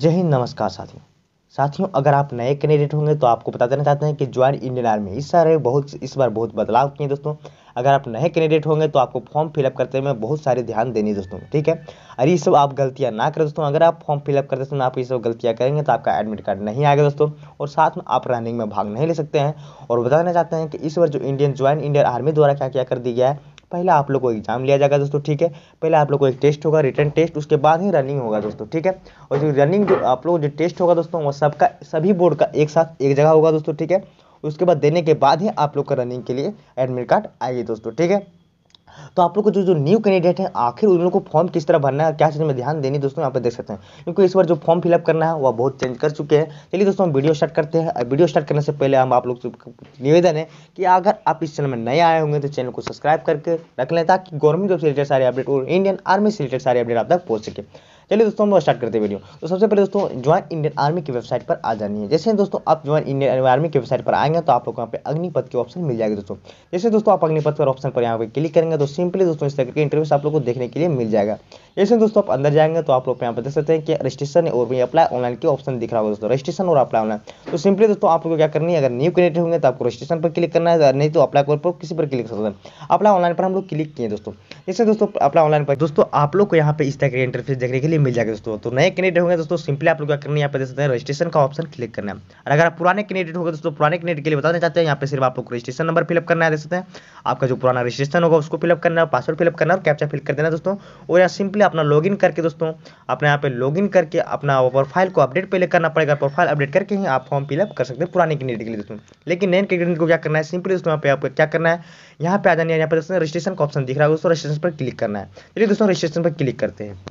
जय हिंद नमस्कार साथियों साथियों अगर आप नए कैंडिडेट होंगे तो आपको बता देना चाहते हैं कि ज्वाइन इंडियन आर्मी इस सारे बहुत इस बार बहुत बदलाव किए दोस्तों अगर आप नए कैंडिडेट होंगे तो आपको फॉर्म फिलअप करते में बहुत सारे ध्यान देनी दोस्तों ठीक है अरे ये सब आप गलतियाँ ना करें दोस्तों अगर आप फॉर्म फिलअप करते समय आप ये सब गलतियाँ करेंगे तो आपका एडमिट कार्ड नहीं आएगा दोस्तों और साथ में आप रनिंग में भाग नहीं ले सकते हैं और बताना चाहते हैं कि इस बार जो इंडियन ज्वाइन इंडियन आर्मी द्वारा क्या क्या कर दिया गया है पहले आप लोग को एग्जाम लिया जाएगा दोस्तों ठीक है पहले आप लोग को एक टेस्ट होगा रिटर्न टेस्ट उसके बाद ही रनिंग होगा दोस्तों ठीक है और जो रनिंग जो आप लोग जो टेस्ट होगा दोस्तों वो सबका सभी बोर्ड का एक साथ एक जगह होगा दोस्तों ठीक है उसके बाद देने के बाद ही आप लोग का रनिंग के लिए एडमिट कार्ड आएगी दोस्तों ठीक है तो आप लोग को जो जो न्यू कैंडिडेट है आखिर उन लोगों को फॉर्म किस तरह भरना है क्या चीज़ में ध्यान देनी दोस्तों यहाँ पर देख सकते हैं क्योंकि इस बार जो फॉर्म फिलअप करना है वह बहुत चेंज कर चुके हैं चलिए दोस्तों हम वीडियो स्टार्ट करते हैं वीडियो स्टार्ट करने से पहले हम आप लोग निवेदन है कि अगर आप इस चैनल में नए आए होंगे तो चैनल को सब्सक्राइब करके रख लें ताकि गवर्नमेंट जॉब से रिलेटेड सारे अपडेट और इंडियन आर्मी से रिलेटेड सारे अपडेट आप तक पहुँच सके चलिए दोस्तों हम स्टार्ट करते हैं वीडियो तो सबसे पहले दोस्तों ज्वाइन इंडियन आर्मी की वेबसाइट पर आ जानी है जैसे दोस्तों आप ज्वाइन इंडियन आर्मी की वेबसाइट पर आएंगे तो आप लोग यहाँ पे अग्निपथ के ऑप्शन मिल जाएगा दोस्तों जैसे दोस्तों आप अग्निपथ पर ऑप्शन पर यहाँ पर क्लिक करेंगे तो सिंपली दोस्तों इस तरह के इंटरव्यूस आप लोग को देखने के लिए मिल जाएगा जैसे दोस्तों आप अंदर जाएंगे तो आप लोग यहाँ पर देख सकते हैं कि रजिस्ट्रेशन और भी अप्लाई ऑनलाइन के ऑप्शन दिख रहा होगा दोस्तों रजिस्ट्रेशन और अप्लाई ऑनलाइन तो सिंपली दोस्तों आप लोग क्या करनी है अगर न्यू क्रिएटेड होंगे तो आपको रजिस्ट्रेशन पर क्लिक करना है नहीं तो अप्लाई पर किसी पर क्लिक कर सकते हैं अप्लाई ऑनलाइन पर हम लोग क्लिक किए दोस्तों इससे दोस्तों अपना ऑनलाइन पर दोस्तों आप लोग को यहाँ पे इस तरह के इंटरफेस देखने के लिए मिल जाएगा दोस्तों तो नए कैंडिडेट होंगे दोस्तों सिंपली आप लोग क्या करना यहाँ पे देख सकते हैं रजिस्ट्रेशन का ऑप्शन क्लिक करना है और अगर आप पुराने कैंडिडेट होगा दोस्तों पुराने कैंडिडेट के लिए बताना चाहते हैं यहाँ पे सिर्फ आप लोग रजिस्ट्रेशन नंबर फिलअप करना है देख सकते हैं आपका जो पुराना रजिस्ट्रेशन होगा उसको फिलअप करना है पासवर्ड फिलअप करना है और कैप्चा फिल कर देना दोस्तों और यहाँ सिंपली अपना लॉग करके दोस्तों अपने यहाँ पे लॉग करके अपना प्रोफाइल को अपडेट पहले करना पड़ेगा प्रोफाइल अपडेट करके ही आप फॉर्म फिलअप कर सकते हैं पुराने कैंडिडेट के लिए दोस्तों लेकिन नए कैंडिडेट को क्या करना है सिंपली दोस्तों यहाँ पे आपको क्या करना है यहाँ पे आ जाने यहाँ पे दोस्तों रजिस्ट्रेशन का ऑप्शन दिख रहा है दोस्तों रजिस्ट्रेशन रजिस्ट्रेशन पर क्लिक करना है चलिए दोस्तों रजिस्ट्रेशन पर क्लिक करते हैं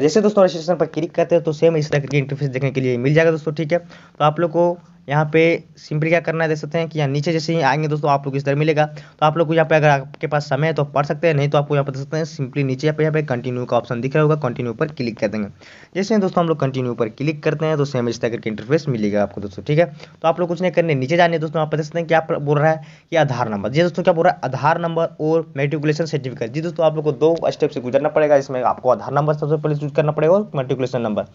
जैसे दोस्तों रजिस्ट्रेशन पर क्लिक करते हैं तो सेम इस तरह की इंटरफेस देखने के लिए मिल जाएगा दोस्तों ठीक है तो आप लोग को यहाँ पे सिंपली क्या करना है देख सकते हैं कि यहाँ नीचे जैसे ही आएंगे दोस्तों आप लोग इस तरह मिलेगा तो आप लोग को यहाँ पे अगर आपके पास समय है तो पढ़ सकते हैं नहीं तो आपको यहाँ पर देख सकते हैं सिंपली नीचे यहाँ पे यहाँ पे कंटिन्यू का ऑप्शन दिख रहा होगा कंटिन्यू पर क्लिक कर देंगे जैसे दोस्तों हम लोग कंटिन्यू पर क्लिक करते हैं तो सेम इस तरह करके इंटरफेस मिलेगा आपको दोस्तों ठीक है तो आप लोग कुछ नहीं करने नीचे जाने दोस्तों आप देख सकते हैं क्या बोल रहा है कि आधार नंबर जी दोस्तों क्या बोल रहा है आधार नंबर और मेट्रिकुलेशन सर्टिफिकेट जी दोस्तों आप लोग को दो स्टेप से गुजरना पड़ेगा इसमें आपको आधार नंबर सबसे पहले चूज करना पड़ेगा और मेट्रिकुलेशन नंबर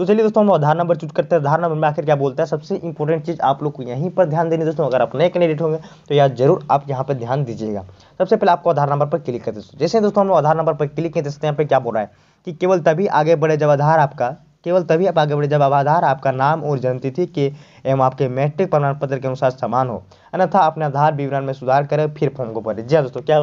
तो चलिए दोस्तों हम आधार नंबर चूज करते हैं आधार नंबर में आखिर क्या बोलता है सबसे इंपॉर्टेंट चीज़ आप लोग को यहीं पर ध्यान देनी दोस्तों अगर आप नए कैंडिडेट होंगे तो यार जरूर आप यहाँ पर ध्यान दीजिएगा सबसे पहले आपको आधार नंबर पर क्लिक करते दोस्तों जैसे दोस्तों हम लोग आधार नंबर पर क्लिक करते तो यहाँ पर क्या बोल रहा है कि केवल तभी आगे बढ़े जब आधार आपका केवल तभी आप आगे बढ़े जब आधार आपका नाम और जन्मतिथि के एवं आपके मैट्रिक प्रमाण पत्र के अनुसार समान हो अन्यथा अपने आधार विवरण में सुधार करें फिर फॉर्म को भरें जी हाँ दोस्तों क्या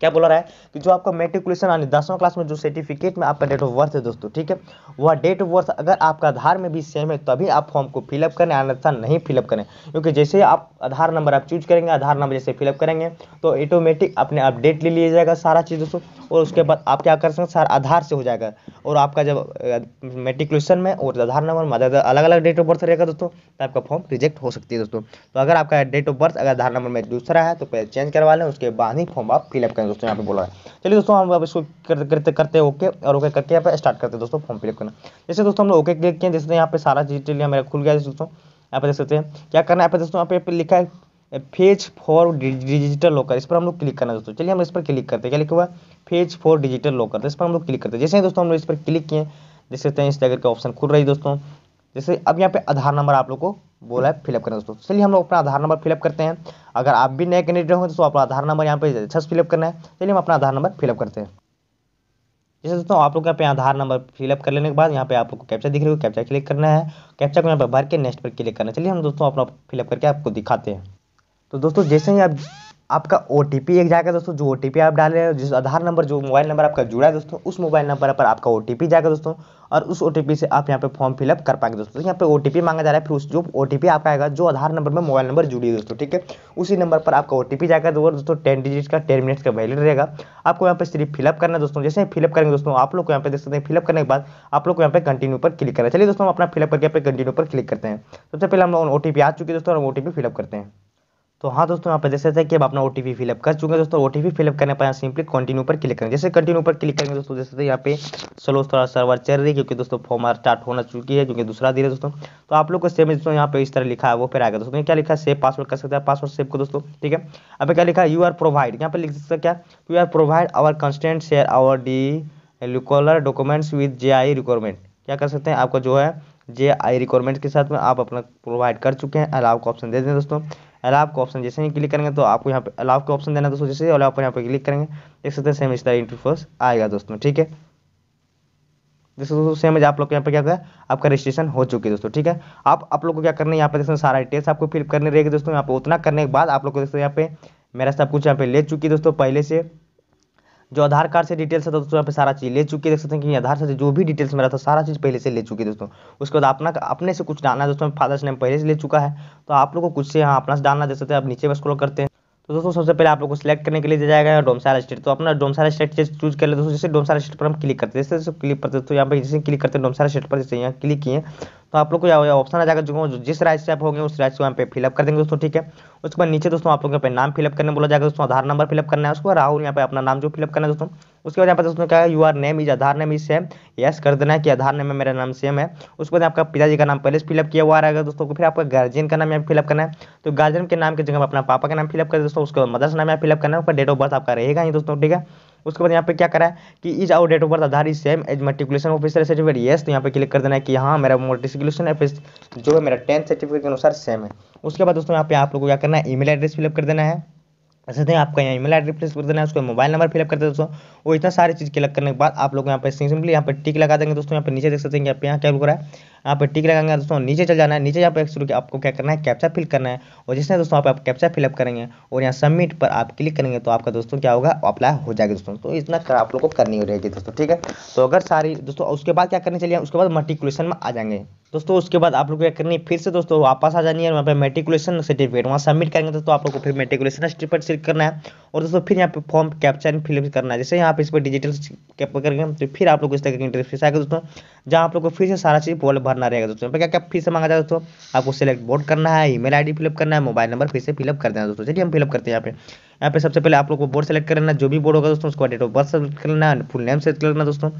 क्या बोला रहा है कि जो आपका मेट्रिकुलेशन यानी दसवां क्लास में जो सर्टिफिकेट में आपका डेट ऑफ बर्थ है दोस्तों ठीक है वह डेट ऑफ बर्थ अगर आपका आधार में भी सेम है तभी आप फॉर्म को फिलअप करें अन्यथा नहीं फिलअप करें क्योंकि जैसे आप आधार नंबर आप चूज करेंगे आधार नंबर जैसे फिलअप करेंगे तो ऑटोमेटिक अपने अपडेट ले लिया जाएगा सारा चीज़ दोस्तों और उसके बाद आप क्या कर सकते सारा आधार से हो जाएगा और आपका जब मेट्रिकुलेशन में और आधार नंबर में अलग अलग डेट ऑफ बर्थ रहेगा दोस्तों तो आपका फॉर्म रिजेक्ट हो सकती है दोस्तों तो अगर आपका डेट ऑफ बर्थ अगर आधार नंबर में दूसरा है तो पहले चेंज करवा लें उसके बाद ही फॉर्म आप फिलअप करें दोस्तों यहाँ पे बोला है चलिए दोस्तों हम आप इसको करते करते ओके और ओके करके यहाँ पे स्टार्ट करते हैं दोस्तों फॉर्म फिलअप करना जैसे दोस्तों हम लोग ओके क्लिक किए जैसे यहाँ पे सारा डिटेल मेरा खुल गया है दोस्तों यहाँ पे देख सकते हैं क्या करना है दोस्तों यहाँ पे लिखा है फेज फॉर डिजिटल लॉकर इस पर हम लोग क्लिक करना है दोस्तों चलिए हम इस पर क्लिक करते हैं क्या लिखा हुआ फेज फॉर डिजिटल लॉकर इस पर हम लोग क्लिक करते हैं जैसे दोस्तों हम लोग इस पर क्लिक किए देख सकते हैं इस तरह के ऑप्शन खुल रही है दोस्तों जैसे अब यहाँ पे आधार नंबर आप लोग को बोला है फिलअप करना दोस्तों चलिए हम लोग अपना आधार नंबर फिलअप करते हैं अगर आप भी नए कैंडिडेट होंगे तो अपना आधार नंबर यहाँ पे अच्छा से फिलअप करना है चलिए हम अपना आधार नंबर फिलअप करते हैं जैसे दोस्तों आप लोग यहाँ पे आधार नंबर फिलअप कर लेने के बाद यहाँ पे आप लोग को कैप्चा दिख रही है कैप्चा क्लिक करना है कैप्चा को यहाँ पर भर के नेक्स्ट पर क्लिक करना है चलिए हम दोस्तों अपना फिलअप करके आपको दिखाते हैं तो दोस्तों जैसे ही आप आपका ओ टी पी एक जाएगा दोस्तों जो ओ टी पी आप डाल रहे हैं जिस आधार नंबर जो मोबाइल नंबर आपका जुड़ा है दोस्तों उस मोबाइल नंबर पर आपका ओ टी पी जाएगा दोस्तों और उस ओ टी पी से आप यहाँ पे फॉर्म फिलअप कर पाएंगे दोस्तों तो यहाँ पे ओ टी पी मांगा जा रहा है फिर उस जो ओ टी पी आपका आएगा जो आधार नंबर में मोबाइल नंबर जुड़ी है दोस्तों ठीक है उसी नंबर पर आपका ओ टी पी जाएगा दोस्तों टेन डिजिट का टेन मिनट्स का वैलिड रहेगा आपको यहाँ पे सिर्फ फिलअप करना दोस्तों जैसे ही फिलअप करेंगे दोस्तों आप लोग को यहाँ पे देख सकते हैं फिलअप करने के बाद आप लोग को यहाँ पे कंटिन्यू पर क्लिक करना चलिए दोस्तों अपना फिलअप करके यहाँ पे कंटिन्यू पर क्लिक करते हैं सबसे पहले हम लोग ओ टी पी आ चुके हैं दोस्तों और ओ टी पी फिलअप करते हैं तो हाँ दोस्तों यहाँ पे देख सकते हैं कि अब अपना ओ टी फिलअप कर चुके हैं दोस्तों ओ टी फिलअप करने पर यहाँ सिंपली कंटिन्यू पर क्लिक करेंगे जैसे कंटिन्यू पर क्लिक करेंगे दोस्तों जैसे यहाँ पे स्लो थोड़ा सर्वर चल रही है क्योंकि दोस्तों फॉर्म स्टार्ट होना चुकी है क्योंकि दूसरा दिन है दोस्तों तो आप लोग को सेम दोस्तों यहाँ पे इस तरह लिखा है वो फिर आएगा दोस्तों तो क्या लिखा है सेव पासवर्ड कर सकते हैं पासवर्ड सेव को दोस्तों ठीक है अब क्या लिखा है यू आर प्रोवाइड यहाँ पे लिख सकते क्या you are provide our consent share our DigiLocker documents with J I requirement क्या कर सकते हैं आपको जो है जे आई रिक्वायरमेंट के साथ में आप अपना प्रोवाइड कर चुके हैं अलाव का ऑप्शन दे दें दोस्तों अलाव का ऑप्शन जैसे ही क्लिक करेंगे तो आपको यहाँ पे अलाव का ऑप्शन देना दोस्तों जैसे अलाव पर यहाँ पर क्लिक करेंगे देख सकते हैं सेम इस तरह इंटरफोर्स आएगा दोस्तों ठीक है जैसे दोस्तों सेम आप लोग यहाँ पे क्या है आपका रजिस्ट्रेशन हो चुकी है दोस्तों ठीक है आप आप लोग को क्या करना है यहाँ पे दोस्तों सारा डिटेल्स आपको फिल करने रहेगा दोस्तों यहाँ पे उतना करने के बाद आप लोग को दोस्तों यहाँ पे मेरा सब कुछ यहाँ पे ले चुकी है दोस्तों पहले से जो आधार कार्ड से डिटेल्स है दोस्तों यहाँ पे सारा चीज़ ले चुके देख सकते हैं कि आधार से जो भी डिटेल्स मेरा था सारा चीज़ पहले से ले चुके दोस्तों उसके बाद अपना अपने से कुछ डालना है दोस्तों फादर्स नेम पहले से ले चुका है तो आप लोग को कुछ से यहाँ अपना से डालना दे सकते हैं आप नीचे बस स्क्रॉल करते हैं तो दोस्तों सबसे पहले आप लोग को सिलेक्ट करने के लिए दिया जाएगा डोमसार स्टेट तो अपना डोमसार स्टेट चूज कर ले दोस्तों जैसे डोमसार स्टेट पर हम क्लिक करते हैं जैसे क्लिक करते तो यहाँ पर जैसे क्लिक करते हैं डोमसार स्टेट पर जैसे यहाँ क्लिक किए तो आप लोग को ऑप्शन आ जाएगा जो जिस राइट से आप होंगे उस राइट को यहाँ पे फिलअप कर देंगे दोस्तों ठीक है उसके बाद नीचे दोस्तों आप लोग यहाँ पे नाम फिलअप करने बोला जाएगा दोस्तों आधार नंबर फिलअप करना है उसके बाद राहुल यहाँ पे अपना नाम जो फिलअप करना है दोस्तों उसके बाद यहाँ पर दोस्तों क्या है are name is Aadhaar name is same yes कर देना है कि आधार नेम में मेरा नाम सेम है उसके बाद आपका पिताजी का नाम पहले से फिलअप किया हुआ रहेगा दोस्तों को फिर आपका गार्जियन का नाम यहाँ फिलअप करना है तो गार्जियन के नाम की जगह अपना पापा का नाम फिलअप कर दोस्तों उसके बाद मदर्स नाम यहाँ फिलअप करना है उसका डेट ऑफ बर्थ आपका रहेगा ही दोस्तों ठीक है उसके बाद यहाँ पे क्या करा है कि is out date of birth Aadhaar is same as matriculation officer certificate yes तो यहाँ पे क्लिक कर देना है कि हाँ मेरा मोटिकुलेशन है फिर जो है मेरा टेंथ सर्टिफिकेट के अनुसार सेम है उसके बाद दोस्तों यहाँ पे आप लोगों को क्या करना है ईमेल एड्रेस फिलअप कर देना है ऐसे नहीं आपका यहाँ ईमेल एड्रेस प्लेस कर देना है उसको मोबाइल नंबर फिलअप कर देना दोस्तों वो इतना सारी चीज़ क्लिक करने के बाद आप लोग यहाँ पे सिंपली यहाँ पर टिक लगा देंगे दोस्तों यहाँ पर नीचे देख सकते हैं यहाँ यहाँ क्या बोल रहा है यहाँ पर टिक लगाएंगे दोस्तों नीचे चल जाना है नीचे यहाँ पे शुरू किया आपको क्या करना है कैप्चा फिल करना है और जिसने दोस्तों आप, आप कैप्चा फिलअप करेंगे और यहाँ सबमिट पर आप क्लिक करेंगे तो आपका दोस्तों क्या होगा अप्लाई हो जाएगा दोस्तों तो इतना कर आप लोग को करनी हो रहेगी दोस्तों ठीक है तो अगर सारी दोस्तों उसके बाद क्या करने चलिए उसके बाद मटिकुलेशन में आ जाएंगे दोस्तों उसके बाद आप लोग क्या करनी है फिर से दोस्तों वापस आ जानी है वहाँ पे मेट्रिकुलेशन सर्टिफिकेट वहाँ सबमिट करेंगे दोस्तों आप लोग को फिर मेट्रिकुलेशन सर्टिफिकेट सिलेक्ट करना है और दोस्तों फिर यहाँ पे फॉर्म कैप्चर एंड फिलअप करना है जैसे यहाँ पे इस पर डिजिटल कैप्चर करेंगे तो फिर आप लोग इस तरह का इंटरफेस आएगा दोस्तों जहाँ आप लोग को फिर से सारा चीज़ बोल भरना रहेगा दोस्तों क्या क्या फिर से मांगा जाए दोस्तों आपको सिलेक्ट बोर्ड करना है ई मेल फिलअप करना है मोबाइल नंबर फिर से फिलअप कर देना दोस्तों चलिए हम फिलअप करते हैं यहाँ पे यहाँ पे सबसे पहले आप लोग को बोर्ड सेलेक्ट कर लेना जो भी बोर्ड होगा दोस्तों उसका डेट ऑफ बर्थ सेलेक्ट कर लेना फुल नेम सेलेक्ट कर लेना दोस्तों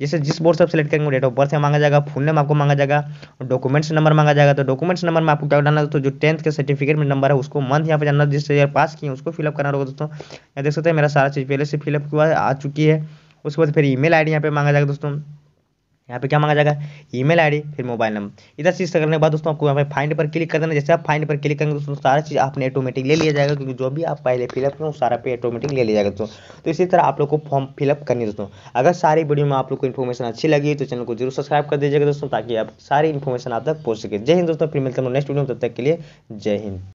जैसे जिस बोर्ड से आप सेलेक्ट करेंगे डेट ऑफ बर्थ मांगा जाएगा फुल नेम आपको मांगा जाएगा डॉक्यूमेंट्स नंबर मांगा जाएगा तो डॉक्यूमेंट्स नंबर में आपको क्या डालना दोस्तों जो टेंथ के सर्टिफिकेट में नंबर है उसको मंथ यहाँ पे जाना जिस ईयर पास किए उसको फिलअप करना होगा दोस्तों यहाँ देख सकते हैं मेरा सारा चीज़ पहले से फिलअप हुआ आ चुकी है उसके बाद फिर ईमेल आई यहाँ पे मांगा जाएगा दोस्तों यहाँ पे क्या मांगा जाएगा ईमेल आईडी फिर मोबाइल नंबर इधर चीज करने के बाद दोस्तों आपको यहाँ पे फाइंड पर क्लिक कर देना जैसे आप फाइंड पर क्लिक करेंगे दोस्तों सारा चीज़ आपने ऑटोमेटिक ले लिया जाएगा क्योंकि जो भी आप पहले फिलअप करें सारा पे ऑटोमेटिक ले लिया जाएगा दोस्तों तो इसी तरह आप लोग को फॉर्म फिलअप करनी दोस्तों अगर सारी वीडियो में आप लोग को इन्फॉर्मेशन अच्छी लगी तो चैनल को जरूर सब्सक्राइब कर दीजिएगा दोस्तों ताकि आप सारी इन्फॉर्मेशन आप तक पहुँच सके जय हिंद दोस्तों फिर मिलते हैं नेक्स्ट वीडियो में तब तक के लिए जय हिंद